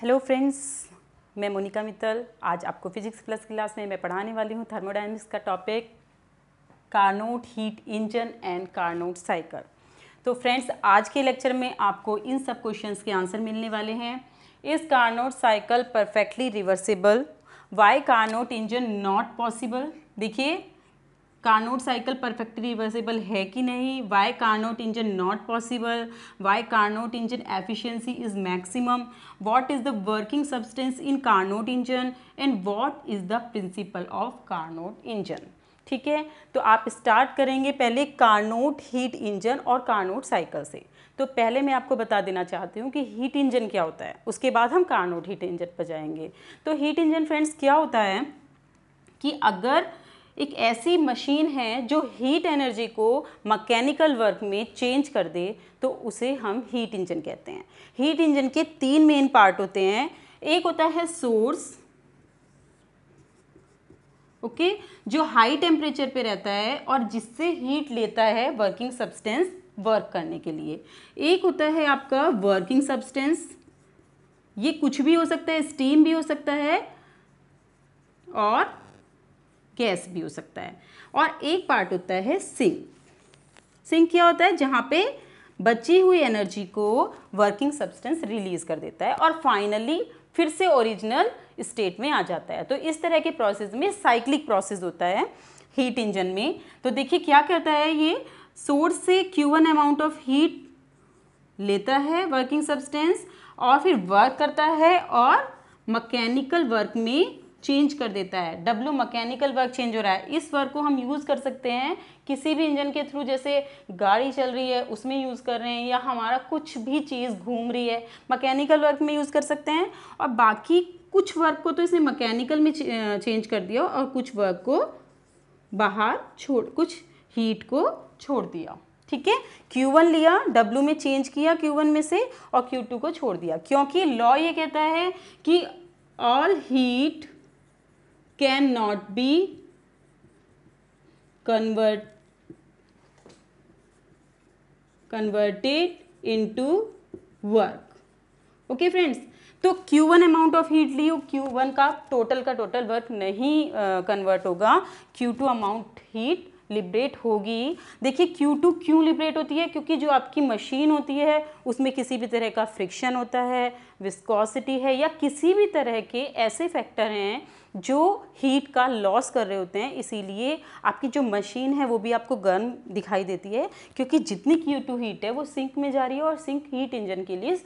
Hello friends मैं मोनिका मित्तल आज आपको फिजिक्स प्लस क्लास में मैं पढ़ाने वाली हूँ थर्मोडाइनमिक्स का topic Carnot heat engine and Carnot cycle तो फ्रेंड्स आज के लेक्चर में आपको इन सब क्वेश्चंस के आंसर मिलने वाले हैं इस Carnot cycle perfectly reversible why Carnot engine not possible देखिए कार्नोट साइकिल परफेक्टली रिवर्सिबल है कि नहीं why Carnot engine not possible why Carnot engine efficiency is maximum what is the working substance in Carnot engine and what is the principle of Carnot engine ठीक है तो आप start करेंगे पहले Carnot heat engine और Carnot cycle से तो पहले मैं आपको बता देना चाहती हूँ कि हीट इंजन क्या होता है उसके बाद हम कार्नोट हीट इंजन पर जाएंगे तो हीट इंजन फ्रेंड्स क्या होता है कि अगर एक ऐसी मशीन है जो हीट एनर्जी को मैकेनिकल वर्क में चेंज कर दे तो उसे हम हीट इंजन कहते हैं हीट इंजन के तीन मेन पार्ट होते हैं एक होता है सोर्स ओके okay, जो हाई टेम्परेचर पे रहता है और जिससे हीट लेता है वर्किंग सब्सटेंस वर्क करने के लिए एक होता है आपका वर्किंग सब्सटेंस ये कुछ भी हो सकता है स्टीम भी हो सकता है और गैस भी हो सकता है और एक पार्ट होता है सिंक सिंक क्या होता है जहाँ पे बची हुई एनर्जी को वर्किंग सब्सटेंस रिलीज कर देता है और फाइनली फिर से ओरिजिनल स्टेट में आ जाता है तो इस तरह के प्रोसेस में साइक्लिक प्रोसेस होता है हीट इंजन में तो देखिए क्या करता है ये सोर्स से वन अमाउंट ऑफ हीट लेता है वर्किंग सब्सटेंस और फिर वर्क करता है और मकैनिकल वर्क में चेंज कर देता है डब्ल्यू मैकेनिकल वर्क चेंज हो रहा है इस वर्क को हम यूज़ कर सकते हैं किसी भी इंजन के थ्रू जैसे गाड़ी चल रही है उसमें यूज़ कर रहे हैं या हमारा कुछ भी चीज़ घूम रही है मकैनिकल वर्क में यूज़ कर सकते हैं और बाकी कुछ वर्क को तो इसने मकैनिकल में चेंज कर दिया और कुछ वर्क को बाहर छोड़ कुछ हीट को छोड़ दिया ठीक है Q1 लिया W में चेंज किया Q1 में से और Q2 को छोड़ दिया क्योंकि लॉ ये कहता है कि all heat can not be converted into work okay friends तो Q1 amount of heat Leo Q1 का टोटल का टोटल वर्क नहीं कन्वर्ट uh, होगा Q2 अमाउंट हीट लिबरेट होगी देखिए Q2 क्यों लिबरेट होती है क्योंकि जो आपकी मशीन होती है उसमें किसी भी तरह का फ्रिक्शन होता है विस्कोसिटी है या किसी भी तरह के ऐसे फैक्टर हैं जो हीट का लॉस कर रहे होते हैं इसीलिए आपकी जो मशीन है वो भी आपको गर्म दिखाई देती है क्योंकि जितनी क्यू टू हीट है वो सिंक में जा रही है और सिंक हीट इंजन के लिए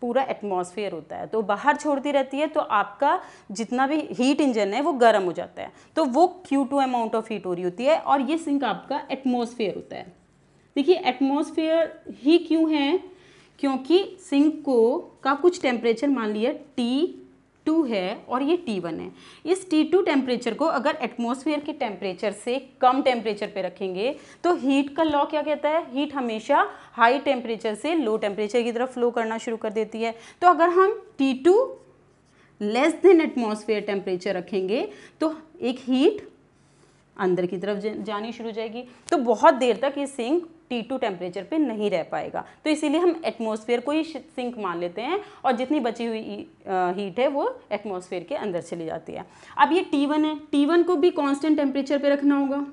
पूरा एटमॉस्फेयर होता है तो बाहर छोड़ती रहती है तो आपका जितना भी हीट इंजन है वो गर्म हो जाता है तो वो Q two amount of heat हो रही होती है और ये सिंक आपका एटमॉस्फेयर होता है देखिए एटमॉस्फेयर ही क्यों है क्योंकि सिंक को का कुछ टेम्परेचर मान लिया टी टू है और ये टी वन है इस टी टू टेम्परेचर को अगर एटमोसफेयर के टेम्परेचर से कम टेम्परेचर पे रखेंगे तो हीट का लॉ क्या कहता है हीट हमेशा हाई टेम्परेचर से लो टेम्परेचर की तरफ फ्लो करना शुरू कर देती है तो अगर हम T two less than atmosphere temperature रखेंगे तो एक हीट अंदर की तरफ जानी शुरू हो जाएगी तो बहुत देर तक ये सिंक टी टू टेम्परेचर पर नहीं रह पाएगा तो इसीलिए हम एटमोसफेयर को ही सिंक मान लेते हैं और जितनी बची हुई हीट है वो एटमोसफेयर के अंदर चली जाती है अब ये टी वन है टी वन को भी कॉन्स्टेंट टेम्परेचर पर रखना होगा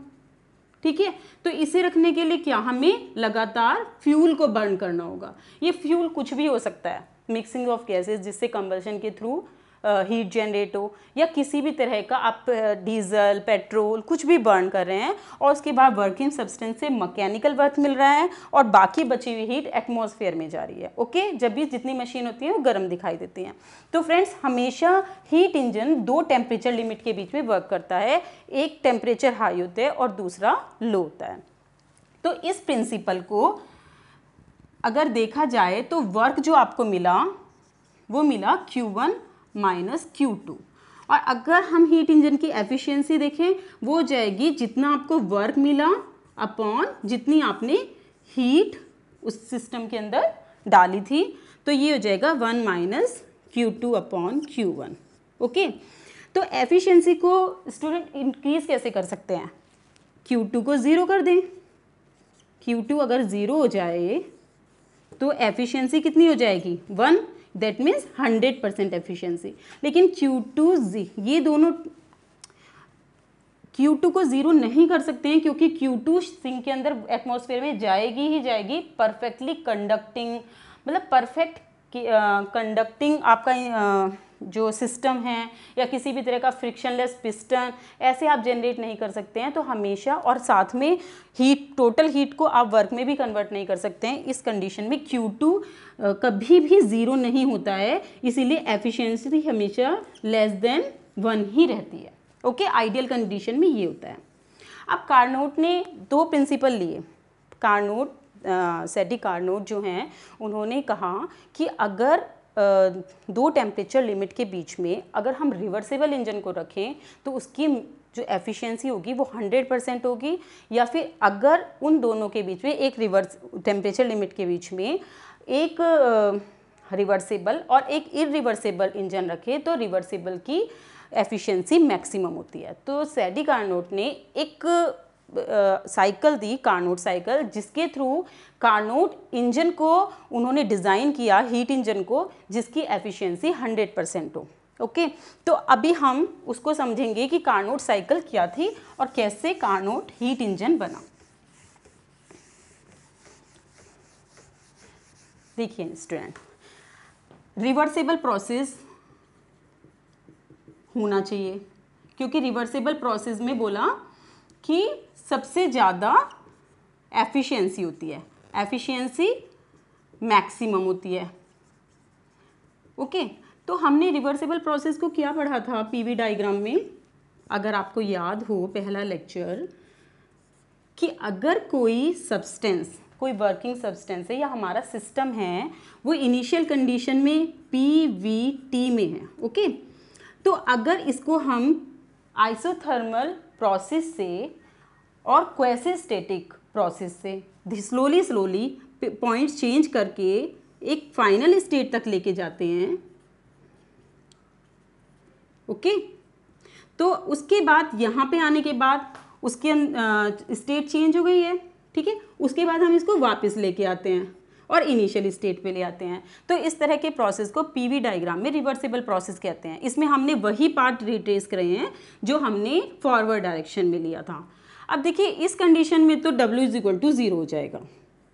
ठीक है तो इसे रखने के लिए क्या हमें लगातार फ्यूल को बर्न करना होगा ये फ्यूल कुछ भी हो सकता है मिक्सिंग ऑफ गैसेज जिससे कंबर्शन के थ्रू हीट जनरेटर या किसी भी तरह का आप डीजल पेट्रोल कुछ भी बर्न कर रहे हैं और उसके बाद वर्किंग सब्सटेंस से मकैनिकल वर्थ मिल रहा है और बाकी बची हुई हीट एटमोसफेयर में जा रही है ओके जब भी जितनी मशीन होती है वो गर्म दिखाई देती हैं तो फ्रेंड्स हमेशा हीट इंजन दो टेम्परेचर लिमिट के बीच में वर्क करता है एक टेम्परेचर हाई होता है और दूसरा लो होता है तो इस प्रिंसिपल को अगर देखा जाए तो वर्क जो आपको मिला वो मिला Q1 माइनस क्यू टू और अगर हम हीट इंजन की एफिशिएंसी देखें वो जाएगी जितना आपको वर्क मिला अपॉन जितनी आपने हीट उस सिस्टम के अंदर डाली थी तो ये हो जाएगा one minus Q two upon Q one okay तो एफिशिएंसी को स्टूडेंट इंक्रीज कैसे कर सकते हैं क्यू टू को ज़ीरो कर दें क्यू टू अगर ज़ीरो हो जाए तो एफिशिएंसी कितनी हो जाएगी one that means 100 percent efficiency लेकिन Q2 ये दोनों Q2 को ज़ीरो नहीं कर सकते हैं क्योंकि Q2 सिंक के अंदर एटमॉस्फेयर में जाएगी ही जाएगी परफेक्टली कंडक्टिंग मतलब परफेक्ट कंडक्टिंग आपका जो सिस्टम है या किसी भी तरह का फ्रिक्शनलेस पिस्टन ऐसे आप जनरेट नहीं कर सकते हैं तो हमेशा और साथ में हीट टोटल हीट को आप वर्क में भी कन्वर्ट नहीं कर सकते हैं इस कंडीशन में Q2 कभी भी ज़ीरो नहीं होता है इसीलिए एफिशिएंसी हमेशा लेस देन वन ही रहती है ओके आइडियल कंडीशन में ये होता है अब कार्नोट ने दो प्रिंसिपल लिए कार्नोट सेडी कार्नोट जो हैं उन्होंने कहा कि अगर दो टेम्परेचर लिमिट के बीच में अगर हम रिवर्सेबल इंजन को रखें तो उसकी जो एफिशिएंसी होगी वो 100 परसेंट होगी या फिर अगर उन दोनों के बीच में एक रिवर्स टेम्परेचर लिमिट के बीच में एक रिवर्सेबल और एक इरिवर्सेबल इंजन रखें तो रिवर्सेबल की एफिशिएंसी मैक्सिमम होती है तो सैडी कार्नोट ने एक साइकिल दी कार्नोट साइकिल जिसके थ्रू कार्नोट इंजन को उन्होंने डिज़ाइन किया हीट इंजन को जिसकी एफिशिएंसी 100 परसेंट हो ओके तो अभी हम उसको समझेंगे कि कार्नोट साइकिल क्या थी और कैसे कार्नोट हीट इंजन बना देखिए स्टूडेंट रिवर्सिबल प्रोसेस होना चाहिए क्योंकि रिवर्सिबल प्रोसेस में बोला कि सबसे ज़्यादा एफिशिएंसी होती है एफिशिएंसी मैक्सिमम होती है ओके तो हमने रिवर्सिबल प्रोसेस को क्या पढ़ा था पीवी डायग्राम में अगर आपको याद हो पहला लेक्चर कि अगर कोई सब्सटेंस कोई वर्किंग सब्सटेंस है या हमारा सिस्टम है वो इनिशियल कंडीशन में पी वी टी में है ओके तो अगर इसको हम आइसोथर्मल प्रोसेस से और क्वेसिस्टेटिक प्रोसेस से स्लोली स्लोली पॉइंट चेंज करके एक फाइनल स्टेट तक लेके जाते हैं ओके तो उसके बाद यहाँ पे आने के बाद उसके स्टेट अं, चेंज हो गई है ठीक है उसके बाद हम इसको वापस लेके आते हैं और इनिशियल स्टेट पे ले आते हैं तो इस तरह के प्रोसेस को पीवी डायग्राम में रिवर्सिबल प्रोसेस कहते हैं इसमें हमने वही पार्ट रिट्रेस करे हैं जो हमने फॉरवर्ड डायरेक्शन में लिया था अब देखिए इस कंडीशन में तो W is equal to zero हो जाएगा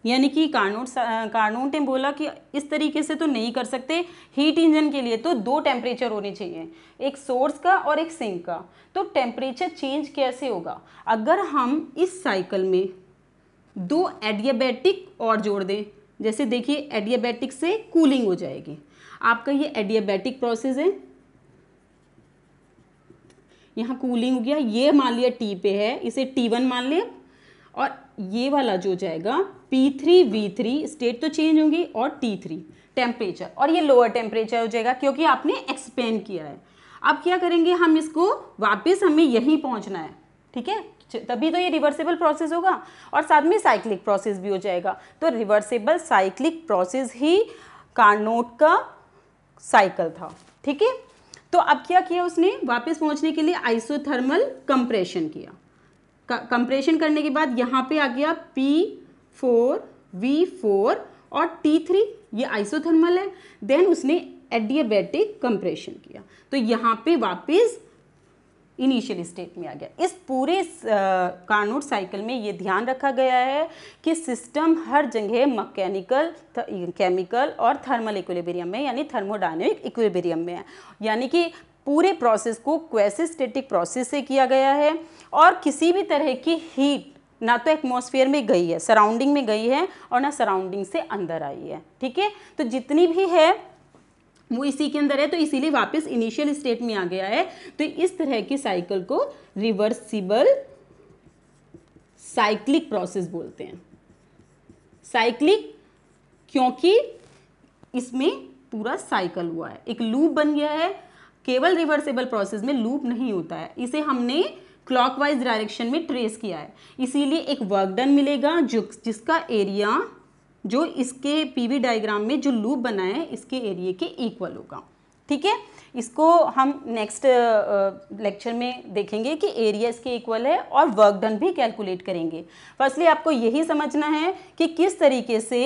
यानी कि कार्नोट कार्नोट ने बोला कि इस तरीके से तो नहीं कर सकते हीट इंजन के लिए तो दो टेम्परेचर होने चाहिए एक सोर्स का और एक सिंक का तो टेम्परेचर चेंज कैसे होगा अगर हम इस साइकिल में दो एडियाबैटिक और जोड़ दें जैसे देखिए एडियाबैटिक से कूलिंग हो जाएगी आपका ये एडियाबैटिक प्रोसेस है यहाँ कूलिंग हो गया ये मान लिया टी पे है इसे टी वन मान लिया और ये वाला जो जाएगा P three V three state तो चेंज होंगी और टी थ्री टेम्परेचर और ये लोअर टेम्परेचर हो जाएगा क्योंकि आपने एक्सपेंड किया है अब क्या करेंगे हम इसको वापस हमें यहीं पहुंचना है ठीक है तभी तो ये रिवर्सिबल प्रोसेस होगा और साथ में साइक्लिक प्रोसेस भी हो जाएगा तो रिवर्सिबल साइक्लिक प्रोसेस ही कार्नोट का साइकिल था ठीक है तो अब क्या किया उसने वापस पहुंचने के लिए आइसोथर्मल कंप्रेशन किया कंप्रेशन करने के बाद यहाँ पे आ गया पी फोर वी फोर और टी थ्री ये आइसोथर्मल है देन उसने एडियाबेटिक कंप्रेशन किया तो यहाँ पे वापस इनिशियल स्टेट में आ गया इस पूरे कार्नोट साइकिल में ये ध्यान रखा गया है कि सिस्टम हर जगह मकैनिकल केमिकल और थर्मल इक्विलिब्रियम में यानी थर्मोडाइनमिक इक्विलिब्रियम में है यानी कि पूरे प्रोसेस को क्वेसिस्टेटिक प्रोसेस से किया गया है और किसी भी तरह की हीट ना तो एटमॉस्फेयर में गई है सराउंडिंग में गई है और ना सराउंडिंग से अंदर आई है ठीक है तो जितनी भी है वो इसी के अंदर है तो इसीलिए वापस इनिशियल स्टेट में आ गया है तो इस तरह की साइकिल को रिवर्सिबल साइक्लिक प्रोसेस बोलते हैं साइक्लिक क्योंकि इसमें पूरा साइकिल हुआ है एक लूप बन गया है केवल रिवर्सिबल प्रोसेस में लूप नहीं होता है इसे हमने क्लॉकवाइज डायरेक्शन में ट्रेस किया है इसीलिए एक वर्क डन मिलेगा जो जिसका एरिया जो इसके पीवी डायग्राम में जो लूप बना है इसके एरिए के इक्वल होगा ठीक है इसको हम नेक्स्ट लेक्चर में देखेंगे कि एरिया इसके इक्वल है और वर्क डन भी कैलकुलेट करेंगे फर्स्टली आपको यही समझना है कि किस तरीके से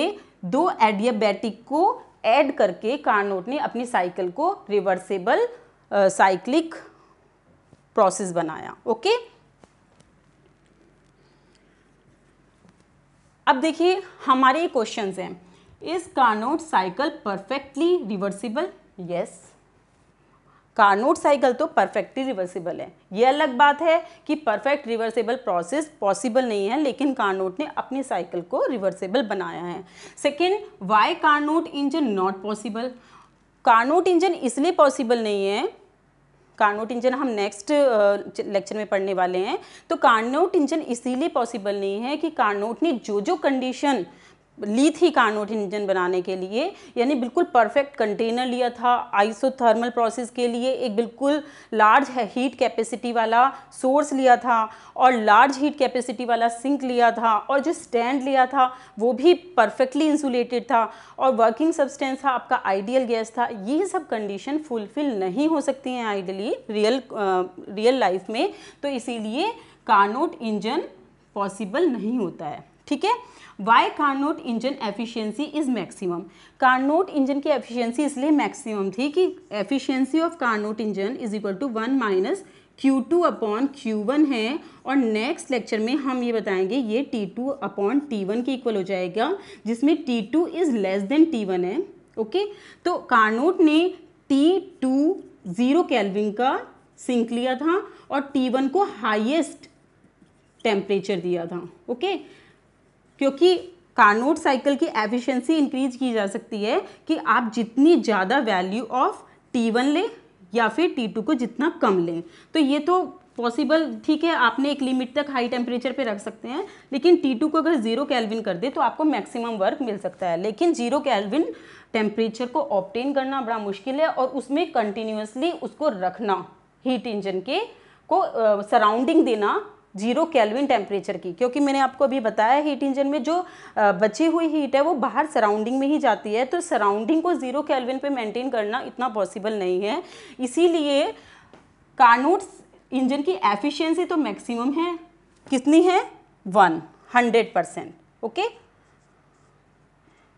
दो एडियाबैटिक को ऐड करके कार्नोट ने अपनी साइकिल को रिवर्सेबल साइक्लिक प्रोसेस बनाया ओके अब देखिए हमारे क्वेश्चन हैं is Carnot cycle perfectly reversible yes Carnot cycle तो परफेक्टली रिवर्सिबल है यह अलग बात है कि परफेक्ट रिवर्सिबल प्रोसेस पॉसिबल नहीं है लेकिन कार्नोट ने अपनी साइकिल को रिवर्सिबल बनाया है second why Carnot engine not possible Carnot engine इसलिए पॉसिबल नहीं है इंजन हम नेक्स्ट लेक्चर में पढ़ने वाले हैं तो कार्नोट इंजन इसीलिए पॉसिबल नहीं है कि कार्नोट ने जो जो कंडीशन ली थी कार्नोट इंजन बनाने के लिए यानी बिल्कुल परफेक्ट कंटेनर लिया था आइसोथर्मल प्रोसेस के लिए एक बिल्कुल लार्ज हीट कैपेसिटी वाला सोर्स लिया था और लार्ज हीट कैपेसिटी वाला सिंक लिया था और जो स्टैंड लिया था वो भी परफेक्टली इंसुलेटेड था और वर्किंग सब्सटेंस था आपका आइडियल गैस था ये सब कंडीशन फुलफिल नहीं हो सकती हैं आइडियली रियल रियल लाइफ में तो इसीलिए कार्नोट इंजन पॉसिबल नहीं होता है ठीक है why Carnot engine efficiency is maximum Carnot engine की एफिशिएंसी इसलिए मैक्सिमम थी कि efficiency of Carnot engine is equal to one minus Q two upon Q one है और नेक्स्ट लेक्चर में हम ये बताएंगे ये T two upon T one के इक्वल हो जाएगा जिसमें T two is less than T one है ओके तो कार्नोट ने टी टू ज़ीरो कैलविन का सिंक लिया था और टी वन को हाइएस्ट टेम्परेचर दिया था ओके okay? क्योंकि कार्नोट साइकिल की एफिशिएंसी इंक्रीज की जा सकती है कि आप जितनी ज़्यादा वैल्यू ऑफ टी वन लें या फिर टी टू को जितना कम लें तो ये तो पॉसिबल ठीक है आपने एक लिमिट तक हाई टेम्परेचर पे रख सकते हैं लेकिन टी टू को अगर जीरो कैलविन कर दे तो आपको मैक्सिमम वर्क मिल सकता है लेकिन जीरो कैलविन टेम्परेचर को ऑप्टेन करना बड़ा मुश्किल है और उसमें कंटिन्यूसली उसको रखना हीट इंजन के को सराउंडिंग uh, देना जीरो कैलविन टेम्परेचर की क्योंकि मैंने आपको अभी बताया हीट इंजन में जो बची हुई हीट है वो बाहर सराउंडिंग में ही जाती है तो सराउंडिंग को ज़ीरो कैलविन पे मेंटेन करना इतना पॉसिबल नहीं है इसीलिए कार्नोट इंजन की एफिशिएंसी तो मैक्सिमम है कितनी है वन हंड्रेड परसेंट ओके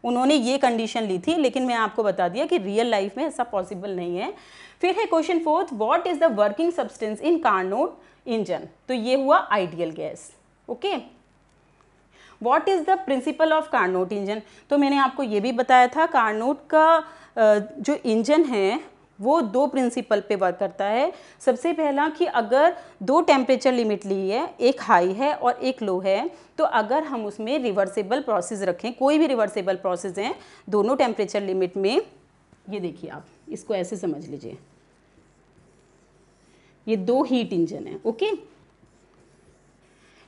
उन्होंने ये कंडीशन ली थी लेकिन मैं आपको बता दिया कि रियल लाइफ में ऐसा पॉसिबल नहीं है फिर है question fourth what is the working substance in Carnot engine तो ये हुआ ideal gas okay what is the principle of Carnot engine तो मैंने आपको ये भी बताया था कार्नोट का जो इंजन है वो दो प्रिंसिपल पे वर्क करता है सबसे पहला कि अगर दो टेम्परेचर लिमिट ली है एक हाई है और एक लो है तो अगर हम उसमें रिवर्सेबल प्रोसेस रखें कोई भी रिवर्सेबल प्रोसेस हैं दोनों टेम्परेचर लिमिट में ये देखिए आप इसको ऐसे समझ लीजिए ये दो हीट इंजन है ओके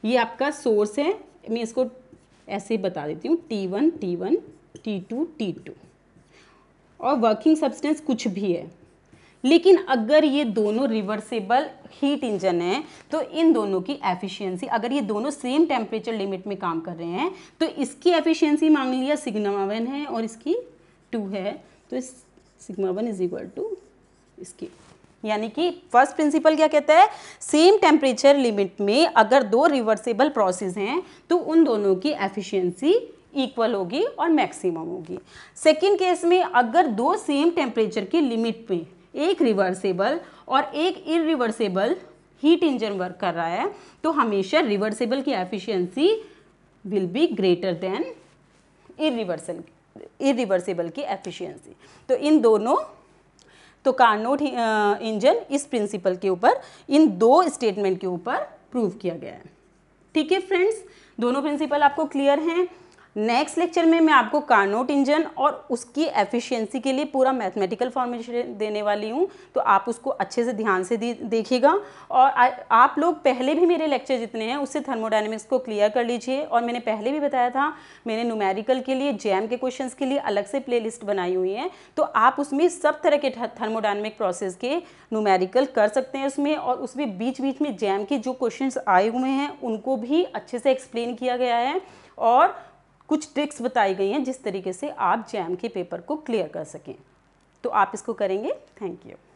ये आपका सोर्स है मैं इसको ऐसे ही बता देती हूँ T one T one T two T two और वर्किंग सब्सटेंस कुछ भी है लेकिन अगर ये दोनों रिवर्सेबल हीट इंजन है तो इन दोनों की एफिशिएंसी अगर ये दोनों सेम टेम्परेचर लिमिट में काम कर रहे हैं तो इसकी एफिशिएंसी मांग लिया सिग्मा वन है और इसकी टू है तो इस sigma one is equal to इसकी यानी कि फर्स्ट प्रिंसिपल क्या कहता है सेम टेम्परेचर लिमिट में अगर दो रिवर्सेबल प्रोसेस हैं तो उन दोनों की एफिशिएंसी इक्वल होगी और मैक्सिमम होगी सेकंड केस में अगर दो सेम टेम्परेचर की लिमिट में एक रिवर्सेबल और एक इरिवर्सेबल हीट इंजन वर्क कर रहा है तो हमेशा रिवर्सेबल की efficiency will be greater than irreversible irreversible की एफिशिएंसी तो इन दोनों तो कार्नोट इंजन uh, इस प्रिंसिपल के ऊपर इन दो स्टेटमेंट के ऊपर प्रूव किया गया है ठीक है फ्रेंड्स दोनों प्रिंसिपल आपको क्लियर हैं नेक्स्ट लेक्चर में मैं आपको कार्नोट इंजन और उसकी एफिशिएंसी के लिए पूरा मैथमेटिकल फॉर्मेशन देने वाली हूँ तो आप उसको अच्छे से ध्यान से देखिएगा और आ, आप लोग पहले भी मेरे लेक्चर जितने हैं उससे थर्मोडाइनमिक्स को क्लियर कर लीजिए और मैंने पहले भी बताया था मैंने न्यूमेरिकल के लिए जैम के क्वेश्चन के लिए अलग से प्ले बनाई हुई है तो आप उसमें सब तरह के थर्मोडाइनमिक प्रोसेस के न्यूमेरिकल कर सकते हैं उसमें और उसमें बीच बीच में जैम के जो क्वेश्चन आए हुए हैं उनको भी अच्छे से एक्सप्लेन किया गया है और कुछ ट्रिक्स बताई गई हैं जिस तरीके से आप जैम के पेपर को क्लियर कर सकें तो आप इसको करेंगे थैंक यू